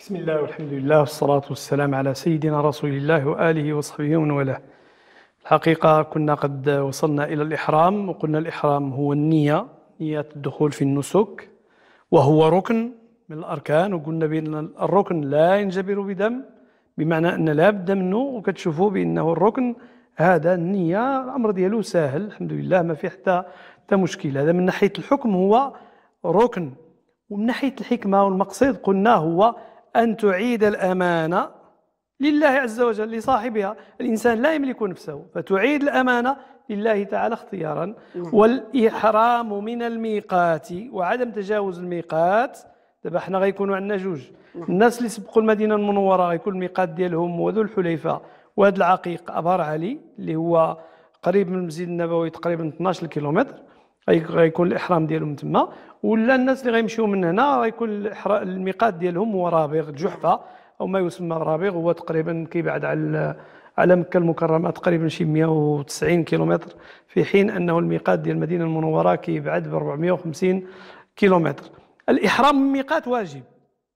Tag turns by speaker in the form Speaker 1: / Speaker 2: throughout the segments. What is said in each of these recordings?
Speaker 1: بسم الله والحمد لله والصلاة والسلام على سيدنا رسول الله وآله وصحبه ومن والاه الحقيقة كنا قد وصلنا إلى الإحرام وقلنا الإحرام هو النية نية الدخول في النسك وهو ركن من الأركان وقلنا بأن الركن لا ينجبر بدم بمعنى أن لا بد منه وكتشوفوا بأنه الركن هذا النية الأمر ديالو ساهل الحمد لله ما في حتى حتى مشكل هذا من ناحية الحكم هو ركن ومن ناحية الحكمة والمقصد قلنا هو أن تعيد الأمانة لله عز وجل لصاحبها الإنسان لا يملك نفسه فتعيد الأمانة لله تعالى اختيارا نعم. والإحرام من الميقات وعدم تجاوز الميقات دابا حنا غيكونوا عندنا جوج نعم. الناس اللي سبقوا المدينه المنوره غيكون الميقات ديالهم وذو الحليفه وهذا العقيق ابار علي اللي هو قريب من المسجد النبوي تقريبا 12 كيلومتر غيكون الاحرام ديالهم تما ولا الناس اللي غيمشيو من هنا غيكون الميقات ديالهم هو رابغ جحفه او ما يسمى رابغ هو تقريبا كيبعد على على مكه المكرمه تقريبا شي 190 كيلومتر في حين انه الميقات ديال المدينه المنوره كيبعد ب 450 كيلومتر الاحرام من الميقات واجب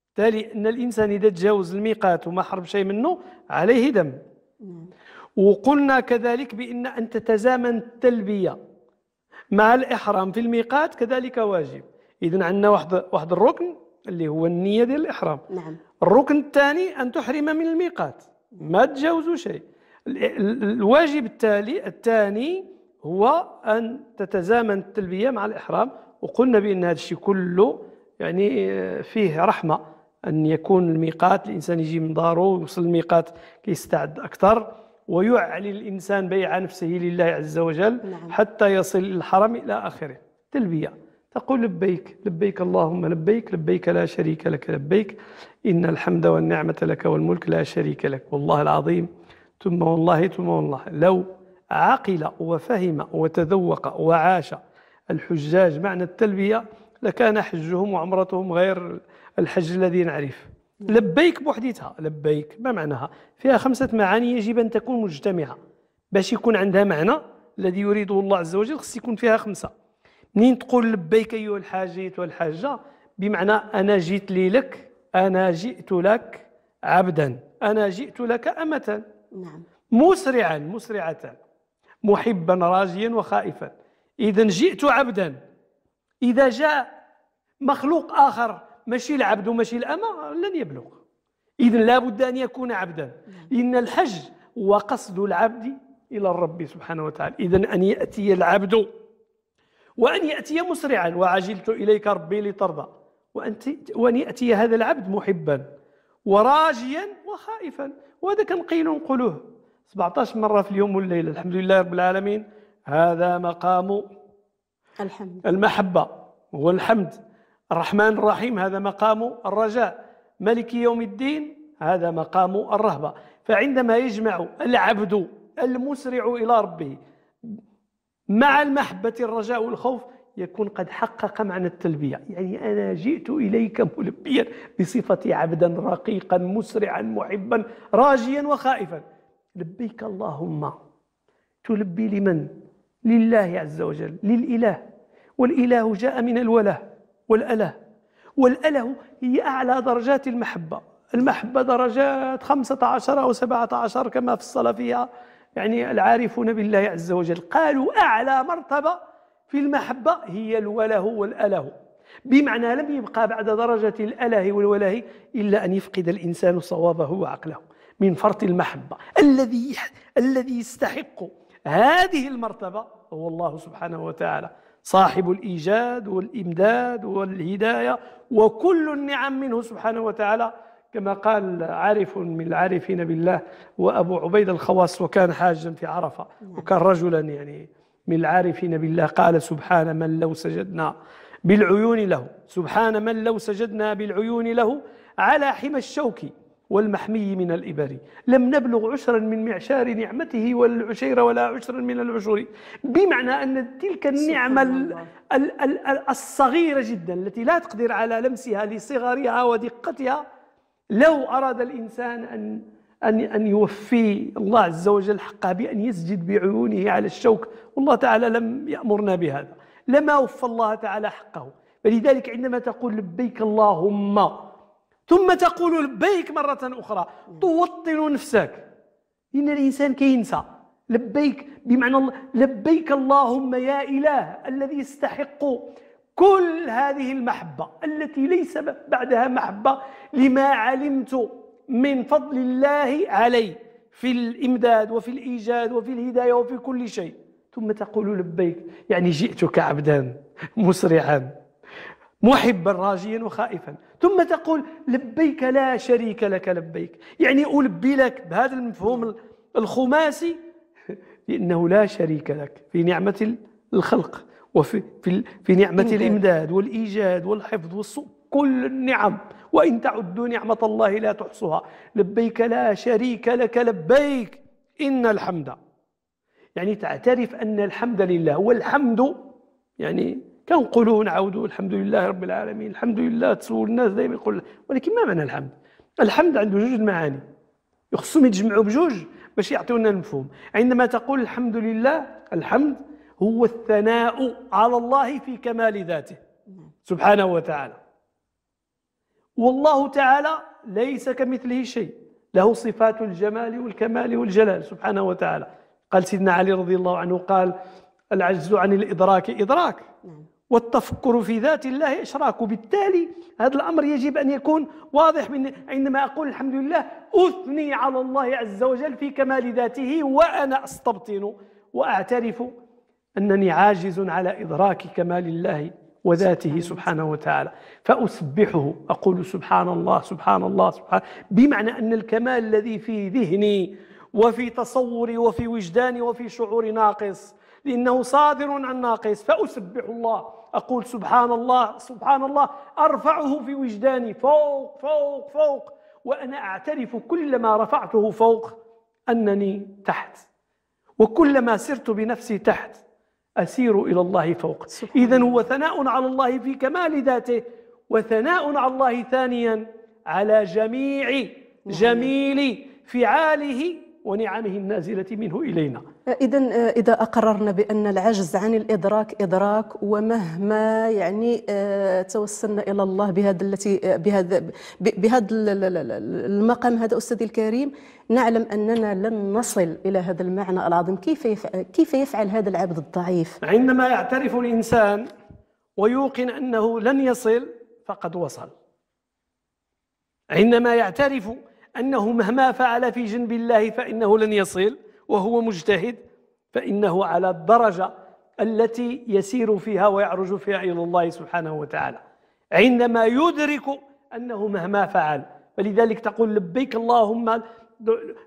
Speaker 1: بالتالي ان الانسان اذا تجاوز الميقات وما حرم شيء منه عليه دم نعم. وقلنا كذلك بان ان تتزامن التلبيه مع الإحرام في الميقات كذلك واجب إذا عندنا واحد واحد الركن اللي هو النية ديال الإحرام نعم الركن الثاني أن تحرم من الميقات ما تجاوزوا شيء الواجب التالي الثاني هو أن تتزامن التلبية مع الإحرام وقلنا بأن هذا الشيء كله يعني آه، فيه رحمة أن يكون الميقات الإنسان يجي من داره ويوصل الميقات كيستعد أكثر ويعلي الإنسان بيع نفسه لله عز وجل نعم. حتى يصل الحرم إلى آخره تلبية تقول لبيك لبيك اللهم لبيك لبيك لا شريك لك لبيك إن الحمد والنعمة لك والملك لا شريك لك والله العظيم ثم والله ثم والله لو عقل وفهم وتذوق وعاش الحجاج معنى التلبية لكان حجهم وعمرتهم غير الحج الذي نعرفه لبيك بوحديتها لبيك ما معناها فيها خمسة معاني يجب أن تكون مجتمعة باش يكون عندها معنى الذي يريده الله عز وجل خص يكون فيها خمسة منين تقول لبيك أيها الحاجيت والحاجة بمعنى أنا جيت لي لك أنا جئت لك عبدا أنا جئت لك أمة نعم مسرعا مسرعة محبا راجيا وخائفا إذا جئت عبدا إذا جاء مخلوق آخر ماشي العبد وماشي الأمة لن يبلغ إذن لابد أن يكون عبدا نعم. إن الحج هو قصد العبد إلى الرب سبحانه وتعالى إذن أن يأتي العبد وأن يأتي مسرعا وعجلت إليك ربي لترضى وأن يأتي هذا العبد محبا وراجيا وخائفا وهذا كان قيل نقوله 17 مرة في اليوم والليلة الحمد لله رب العالمين هذا مقام الحمد المحبة والحمد الرحمن الرحيم هذا مقام الرجاء ملك يوم الدين هذا مقام الرهبة فعندما يجمع العبد المسرع إلى ربه مع المحبة الرجاء والخوف يكون قد حقق معنى التلبية يعني أنا جئت إليك ملبيا بصفتي عبدا رقيقا مسرعا محبا راجيا وخائفا لبيك اللهم تلبي لمن؟ لله عز وجل للإله والإله جاء من الوله والأله والأله هي أعلى درجات المحبة المحبة درجات 15 أو 17 كما في الصلاة فيها يعني العارفون بالله عز وجل قالوا أعلى مرتبة في المحبة هي الوله والأله بمعنى لم يبقى بعد درجة الأله والوله إلا أن يفقد الإنسان صوابه وعقله من فرط المحبة الذي الذي يستحق هذه المرتبة هو الله سبحانه وتعالى صاحب الإيجاد والإمداد والهداية وكل النعم منه سبحانه وتعالى كما قال عارف من العارفين بالله وأبو عبيد الخواص وكان حاجا في عرفة نعم. وكان رجلا يعني من العارفين بالله قال سبحان من لو سجدنا بالعيون له سبحان من لو سجدنا بالعيون له على حمى الشوك والمحمي من الإبر لم نبلغ عشرا من معشار نعمته والعشير ولا عشرا من العشور بمعنى أن تلك النعمة الصغيرة جدا التي لا تقدر على لمسها لصغرها ودقتها لو أراد الإنسان أن أن أن يوفي الله عز وجل حقها بأن يسجد بعيونه على الشوك والله تعالى لم يأمرنا بهذا لما وفى الله تعالى حقه فلذلك عندما تقول لبيك اللهم ثم تقول لبيك مرة أخرى توطن نفسك إن الإنسان كينسى لبيك بمعنى لبيك اللهم يا إله الذي يستحق كل هذه المحبة التي ليس بعدها محبة لما علمت من فضل الله علي في الإمداد وفي الإيجاد وفي الهداية وفي كل شيء ثم تقول لبيك يعني جئتك عبدا مسرعا محبا راجيا وخائفا ثم تقول لبيك لا شريك لك لبيك يعني ألبي لك بهذا المفهوم الخماسي لأنه لا شريك لك في نعمة الخلق وفي في, في نعمة الإمداد والإيجاد والحفظ كل النعم وإن تعدوا نعمة الله لا تحصها لبيك لا شريك لك لبيك إن الحمد يعني تعترف أن الحمد لله والحمد يعني كنقولوا ونعاودوا الحمد لله رب العالمين الحمد لله تسول الناس دائما يقول ولكن ما معنى الحمد الحمد عنده جوج المعاني يخصهم يتجمعوا بجوج باش يعطيونا المفهوم عندما تقول الحمد لله الحمد هو الثناء على الله في كمال ذاته سبحانه وتعالى والله تعالى ليس كمثله شيء له صفات الجمال والكمال والجلال سبحانه وتعالى قال سيدنا علي رضي الله عنه قال العجز عن الإدراك إدراك نعم. والتفكر في ذات الله إشراك وبالتالي هذا الأمر يجب أن يكون واضح من عندما أقول الحمد لله أثني على الله عز وجل في كمال ذاته وأنا أستبطن وأعترف أنني عاجز على إدراك كمال الله وذاته سبحانه وتعالى فأسبحه أقول سبحان الله سبحان الله سبحان بمعنى أن الكمال الذي في ذهني وفي تصوري وفي وجداني وفي شعوري ناقص لأنه صادر عن ناقص فأسبح الله أقول سبحان الله سبحان الله أرفعه في وجداني فوق فوق فوق وأنا أعترف كلما رفعته فوق أنني تحت وكلما سرت بنفسي تحت أسير إلى الله فوق إذا هو ثناء على الله في كمال ذاته وثناء على الله ثانيا على جميع جميل فعاله ونعمه النازلة منه إلينا
Speaker 2: إذا آه، إذا أقررنا بأن العجز عن الإدراك إدراك ومهما يعني آه، توسلنا إلى الله بهذا التي آه، بهذا بهذا المقام هذا أستاذي الكريم نعلم أننا لن نصل إلى هذا المعنى العظيم كيف يفعل كيف يفعل هذا العبد الضعيف
Speaker 1: عندما يعترف الإنسان ويوقن أنه لن يصل فقد وصل عندما يعترف أنه مهما فعل في جنب الله فإنه لن يصل وهو مجتهد فإنه على الدرجة التي يسير فيها ويعرج فيها إلى الله سبحانه وتعالى عندما يدرك أنه مهما فعل فلذلك تقول لبيك اللهم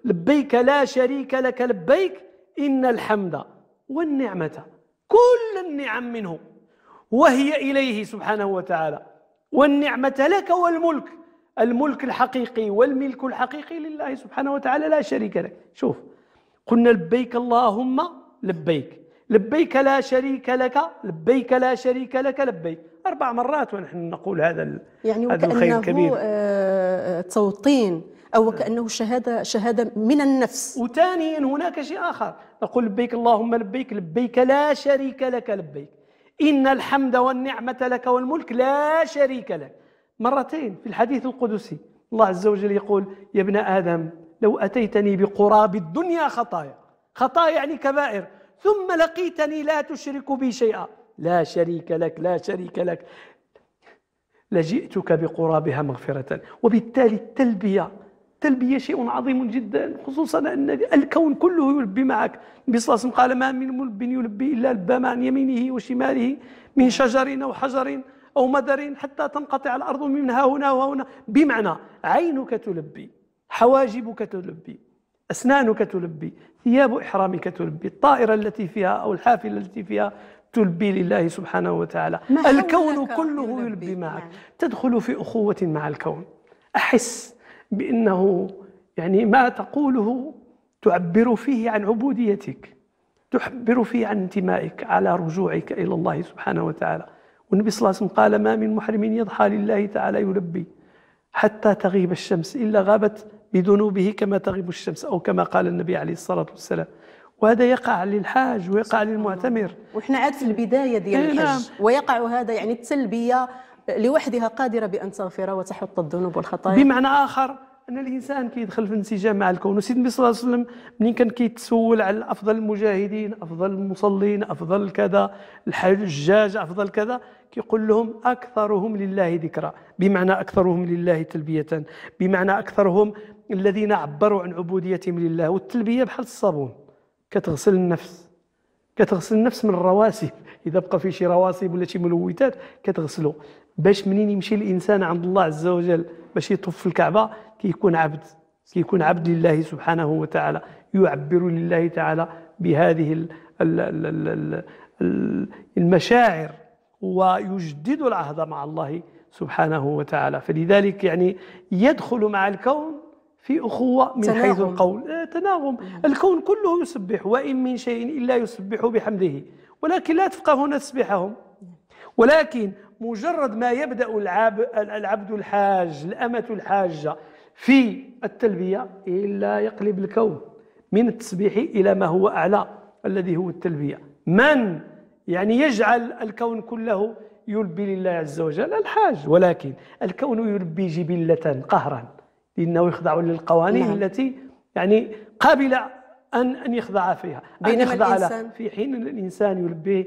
Speaker 1: لبيك لا شريك لك لبيك إن الحمد والنعمة كل النعم منه وهي إليه سبحانه وتعالى والنعمة لك والملك الملك الحقيقي والملك الحقيقي لله سبحانه وتعالى لا شريك لك شوف قلنا لبيك اللهم لبيك لبيك لا شريك لك لبيك لا شريك لك لبيك أربع مرات ونحن نقول هذا يعني هذا الخير الكبير
Speaker 2: آه،, آه توطين أو وكأنه شهادة شهادة من النفس وثانيا هناك شيء آخر نقول لبيك اللهم لبيك لبيك لا شريك لك لبيك إن الحمد
Speaker 1: والنعمة لك والملك لا شريك لك مرتين في الحديث القدسي الله عز وجل يقول يا ابن آدم لو أتيتني بقراب الدنيا خطايا خطايا يعني كبائر ثم لقيتني لا تشرك بي شيئا لا شريك لك لا شريك لك لجئتك بقرابها مغفرة وبالتالي التلبية التلبية شيء عظيم جدا خصوصا أن الكون كله يلبي معك النبي صلى الله عليه وسلم قال ما من ملب يلبي إلا لبى عن يمينه وشماله من شجر أو حجر أو مدر حتى تنقطع الأرض من هنا وهنا بمعنى عينك تلبي حواجبك تلبي أسنانك تلبي ثياب إحرامك تلبي الطائرة التي فيها أو الحافلة التي فيها تلبي لله سبحانه وتعالى الكون كله يلبي, يلبي نعم. معك يعني. تدخل في أخوة مع الكون أحس بأنه يعني ما تقوله تعبر فيه عن عبوديتك تعبر فيه عن انتمائك على رجوعك إلى الله سبحانه وتعالى والنبي صلى الله عليه وسلم قال ما من محرم يضحى لله تعالى يلبي حتى تغيب الشمس إلا غابت بذنوبه كما تغيب الشمس أو كما قال النبي عليه الصلاة والسلام
Speaker 2: وهذا يقع للحاج ويقع للمعتمر وإحنا عاد في البداية ديال إيه، الحج نعم. ويقع هذا يعني التلبية لوحدها قادرة بأن تغفر وتحط الذنوب والخطايا بمعنى
Speaker 1: آخر ان الانسان كيدخل في انسجام مع الكون وسيدنا النبي صلى الله عليه وسلم منين كان كيتسول على افضل المجاهدين افضل المصلين افضل كذا الحجاج افضل كذا كيقول لهم اكثرهم لله ذكرى بمعنى اكثرهم لله تلبيه بمعنى اكثرهم الذين عبروا عن عبوديتهم لله والتلبيه بحال الصابون كتغسل النفس كتغسل النفس من الرواسب اذا بقى في شي رواسب ولا شي ملوثات كتغسلو باش منين يمشي الانسان عند الله عز وجل باش يطوف في الكعبه كيكون كي عبد كيكون كي عبد لله سبحانه وتعالى يعبر لله تعالى بهذه المشاعر ويجدد العهد مع الله سبحانه وتعالى فلذلك يعني يدخل مع الكون في أخوة من تناغم. حيث القول آه، تناغم الكون كله يسبح وإن من شيء إلا يسبح بحمده ولكن لا تفقهون تسبحهم ولكن مجرد ما يبدأ العب العبد الحاج الأمة الحاجة في التلبية إلا يقلب الكون من التسبيح إلى ما هو أعلى الذي هو التلبية من يعني يجعل الكون كله يلبي لله عز وجل الحاج ولكن الكون يلبي جبلة قهرا لأنه يخضع للقوانين نعم. التي يعني قابلة أن أن يخضع فيها أن يخضع الإنسان في حين أن الإنسان يلبيه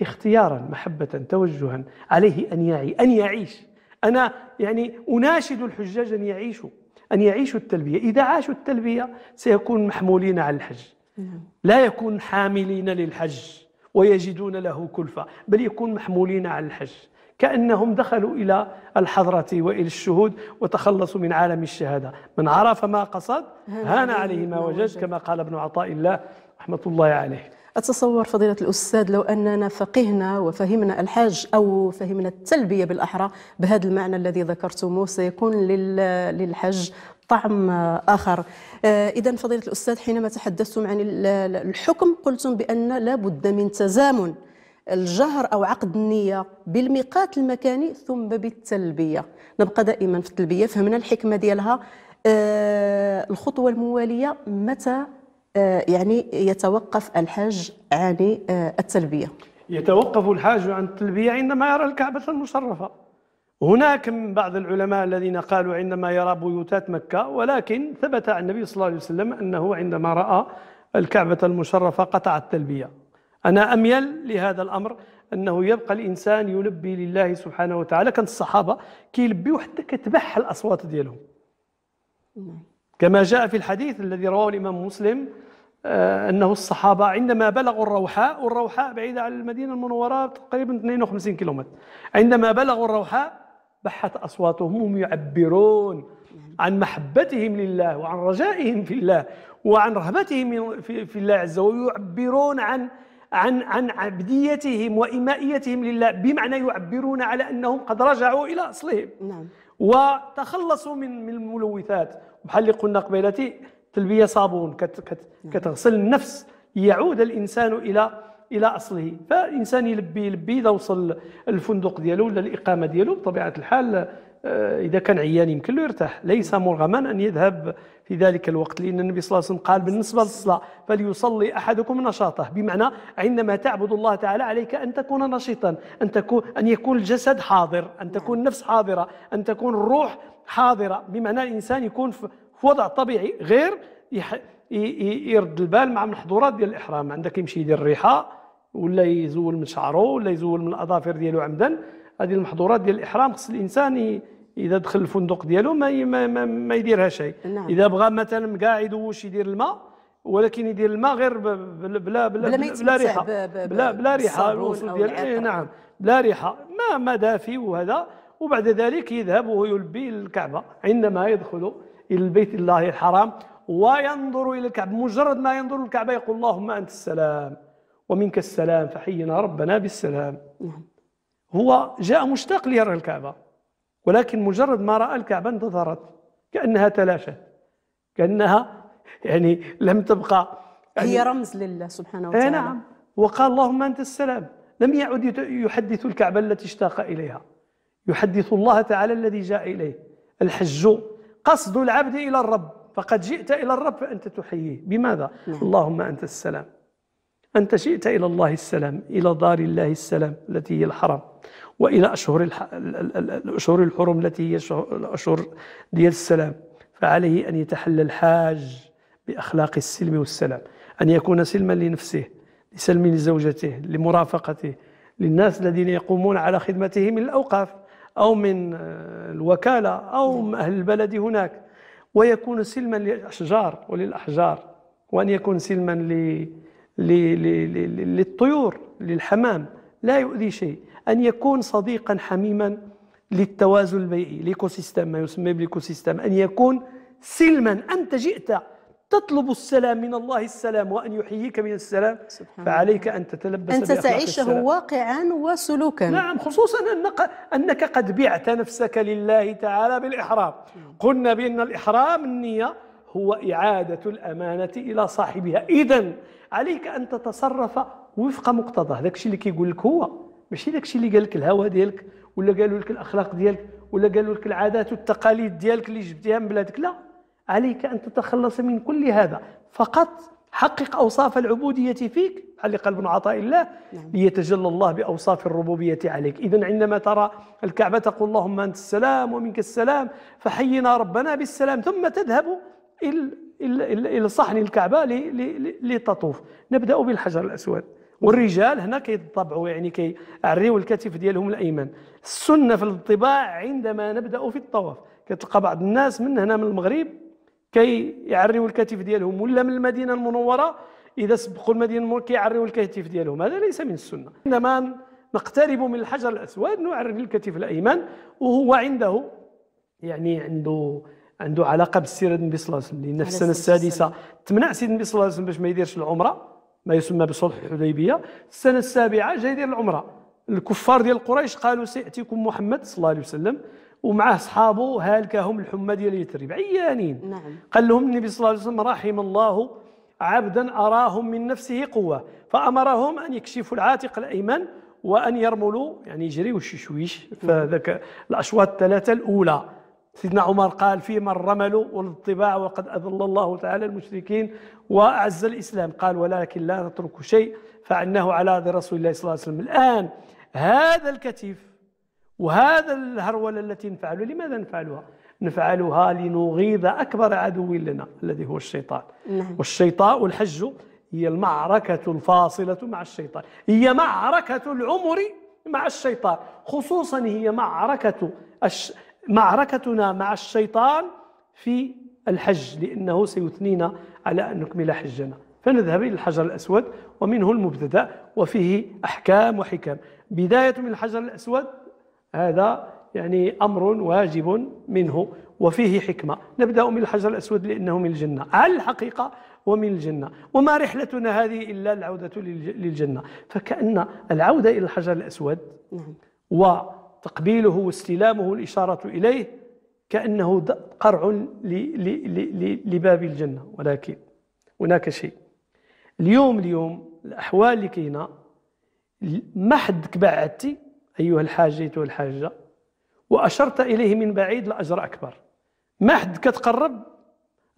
Speaker 1: اختيارا محبة توجها عليه أن يعي أن يعيش أنا يعني أناشد الحجاج أن يعيشوا أن يعيشوا التلبية إذا عاشوا التلبية سيكون محمولين على الحج نعم. لا يكون حاملين للحج ويجدون له كلفة بل يكون محمولين على الحج كأنهم دخلوا إلى الحضرة وإلى الشهود وتخلصوا من عالم الشهادة من عرف ما قصد
Speaker 2: هان عليه
Speaker 1: ما وجد كما قال ابن عطاء الله رحمة الله عليه
Speaker 2: أتصور فضيلة الأستاذ لو أننا فقهنا وفهمنا الحاج أو فهمنا التلبية بالأحرى بهذا المعنى الذي ذكرتموه سيكون للحج طعم آخر آه، إذا فضيلة الأستاذ حينما تحدثتم عن الحكم قلتم بأن لا بد من تزامن الجهر او عقد النيه بالميقات المكاني ثم بالتلبيه نبقى دائما في التلبيه فهمنا الحكمه ديالها آه الخطوه المواليه متى آه يعني يتوقف الحاج عن آه التلبيه
Speaker 1: يتوقف الحاج عن التلبيه عندما يرى الكعبه المشرفه هناك من بعض العلماء الذين قالوا عندما يرى بيوتات مكه ولكن ثبت عن النبي صلى الله عليه وسلم انه عندما راى الكعبه المشرفه قطع التلبيه أنا أميل لهذا الأمر أنه يبقى الإنسان يلبي لله سبحانه وتعالى كان الصحابة كيلبيو حتى كتبح الأصوات ديالهم كما جاء في الحديث الذي رواه الإمام مسلم آه، أنه الصحابة عندما بلغوا الروحاء والروحاء بعيدة عن المدينة المنورة تقريبا 52 كيلومتر عندما بلغوا الروحاء بحت أصواتهم هم يعبرون عن محبتهم لله وعن رجائهم في الله وعن رهبتهم في الله عز وجل يعبرون عن عن عن عبديتهم وإمائيتهم لله بمعنى يعبرون على أنهم قد رجعوا إلى أصلهم نعم. وتخلصوا من من الملوثات بحال اللي قلنا قبيلتي تلبية صابون كت كت نعم. كتغسل النفس يعود الإنسان إلى الى اصله فالانسان يلبي يلبي اذا وصل الفندق ديالو ولا الاقامه ديالو بطبيعه الحال إذا كان عيان يمكن له يرتاح ليس مرغما أن يذهب في ذلك الوقت لأن النبي صلى الله عليه وسلم قال بالنسبة للصلاة فليصلي أحدكم نشاطه بمعنى عندما تعبد الله تعالى عليك أن تكون نشيطا أن, تكون أن يكون الجسد حاضر أن تكون النفس حاضرة أن تكون الروح حاضرة بمعنى الإنسان يكون في وضع طبيعي غير يرد البال مع المحظورات ديال الإحرام عندك يمشي يدير الريحة ولا يزول من شعره ولا يزول من الأظافر ديالو عمدا هذه المحظورات ديال الاحرام خص الانسان اذا دخل الفندق ديالو ما ما, ما, يديرها شيء نعم. اذا بغى مثلا قاعد وش يدير الماء ولكن يدير الماء غير بلا بلا بلا, بلا, بلا ريحه بلا بلا ريحه الوصول ديال إيه، نعم بلا ريحه ما ما دافي وهذا وبعد ذلك يذهب ويلبي الكعبه عندما يدخل الى البيت الله الحرام وينظر الى الكعبه مجرد ما ينظر الكعبه يقول اللهم انت السلام ومنك السلام فحينا ربنا بالسلام نعم. هو جاء مشتاق ليرى الكعبة ولكن مجرد ما رأى الكعبة انتظرت كأنها تلاشت كأنها يعني لم تبقى يعني هي رمز
Speaker 2: لله سبحانه وتعالى نعم
Speaker 1: وقال اللهم أنت السلام لم يعد يحدث الكعبة التي اشتاق إليها يحدث الله تعالى الذي جاء إليه الحج قصد العبد إلى الرب فقد جئت إلى الرب فأنت تحييه بماذا؟ نعم. اللهم أنت السلام أنت شئت إلى الله السلام إلى دار الله السلام التي هي الحرم وإلى أشهر الأشهر الحرم التي هي الأشهر ديال السلام فعليه أن يتحلى الحاج بأخلاق السلم والسلام أن يكون سلما لنفسه لسلم لزوجته لمرافقته للناس الذين يقومون على خدمته من الأوقاف أو من الوكالة أو من أهل البلد هناك ويكون سلما للأشجار وللأحجار وأن يكون سلما ل للطيور للحمام لا يؤذي شيء أن يكون صديقا حميما للتوازن البيئي الإيكو سيستم ما يسمى بالإيكو سيستم أن يكون سلما أنت جئت تطلب السلام من الله السلام وأن يحييك من السلام سبحان فعليك أن تتلبس أن تعيشه
Speaker 2: واقعا وسلوكا نعم خصوصا
Speaker 1: أنك, أنك قد بعت نفسك لله تعالى بالإحرام نعم. قلنا بأن الإحرام النية هو إعادة الأمانة إلى صاحبها إذا عليك أن تتصرف وفق مقتضاه الشيء اللي كيقول لك هو ماشي الشيء اللي قال لك الهوى ديالك ولا قالوا لك الأخلاق ديالك ولا قالوا لك العادات والتقاليد ديالك اللي جبتيها من بلادك لا عليك أن تتخلص من كل هذا فقط حقق أوصاف العبودية فيك بحال قال ابن عطاء الله نعم. ليتجلى الله بأوصاف الربوبية عليك إذا عندما ترى الكعبة تقول اللهم أنت السلام ومنك السلام فحينا ربنا بالسلام ثم تذهب الى الى صحن الكعبه لتطوف نبدا بالحجر الاسود والرجال هنا كيطبعوا يعني كيعريوا الكتف ديالهم الايمن السنه في الطباع عندما نبدا في الطواف كتلقى بعض الناس من هنا من المغرب كي الكتف ديالهم ولا من المدينه المنوره اذا سبقوا المدينه المنوره كيعريو الكتف ديالهم هذا ليس من السنه انما نقترب من الحجر الاسود نعري الكتف الايمن وهو عنده يعني عنده عنده علاقه بالسيره النبي صلى الله عليه وسلم لان في السنه السادسه تمنع سيدنا النبي صلى الله عليه وسلم باش ما يديرش العمره ما يسمى بصلح الحديبيه السنه السابعه جا يدير العمره الكفار ديال قريش قالوا سياتيكم محمد صلى الله عليه وسلم ومعه صحابه هالكهم الحمى ديال يثرب عيانين نعم. قال لهم النبي صلى الله عليه وسلم رحم الله عبدا اراهم من نفسه قوه فامرهم ان يكشفوا العاتق الايمن وان يرملوا يعني يجريوا شويش نعم. فذاك الاشواط الثلاثه الاولى سيدنا عمر قال فيما الرمل والطباع وقد أذل الله تعالى المشركين وأعز الإسلام قال ولكن لا نترك شيء فعلناه على ذي رسول الله صلى الله عليه وسلم الآن هذا الكتيف وهذا الهرولة التي نفعلها لماذا نفعلها؟ نفعلها لنغيظ أكبر عدو لنا الذي هو الشيطان نعم. والشيطان والحج هي المعركة الفاصلة مع الشيطان هي معركة العمر مع الشيطان خصوصا هي معركة الش... معركتنا مع الشيطان في الحج لأنه سيثنينا على أن نكمل حجنا فنذهب إلى الحجر الأسود ومنه المبتدأ وفيه أحكام وحكم بداية من الحجر الأسود هذا يعني أمر واجب منه وفيه حكمة نبدأ من الحجر الأسود لأنه من الجنة على الحقيقة ومن الجنة وما رحلتنا هذه إلا العودة للجنة فكأن العودة إلى الحجر الأسود نعم. و تقبيله واستلامه الإشارة إليه كأنه قرع لباب الجنة ولكن هناك شيء اليوم اليوم الأحوال اللي كاينة ما حدك بعدتي أيها الحاج أيتها الحاجة وأشرت إليه من بعيد الأجر أكبر ما حد كتقرب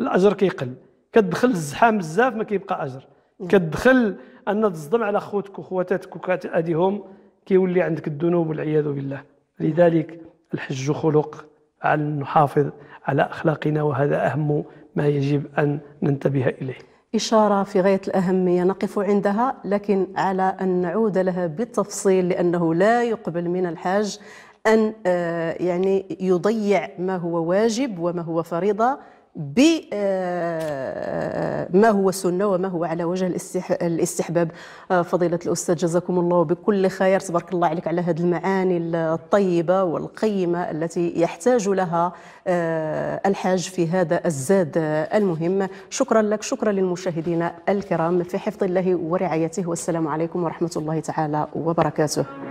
Speaker 1: الأجر كيقل كتدخل الزحام بزاف ما كيبقى أجر كتدخل أن تصدم على خوتك وخواتاتك وكاتأديهم كيولي عندك الذنوب والعياذ بالله لذلك الحج خلق على نحافظ على أخلاقنا وهذا أهم ما يجب أن ننتبه إليه
Speaker 2: إشارة في غاية الأهمية نقف عندها لكن على أن نعود لها بالتفصيل لأنه لا يقبل من الحاج أن آه، يعني يضيع ما هو واجب وما هو فريضة بما آه، آه، هو سنه وما هو على وجه الاستحباب آه، فضيله الاستاذ جزاكم الله بكل خير تبارك الله عليك على هذه المعاني الطيبه والقيمه التي يحتاج لها الحاج في هذا الزاد المهم شكرا لك شكرا للمشاهدين الكرام في حفظ الله ورعايته والسلام عليكم ورحمه الله تعالى وبركاته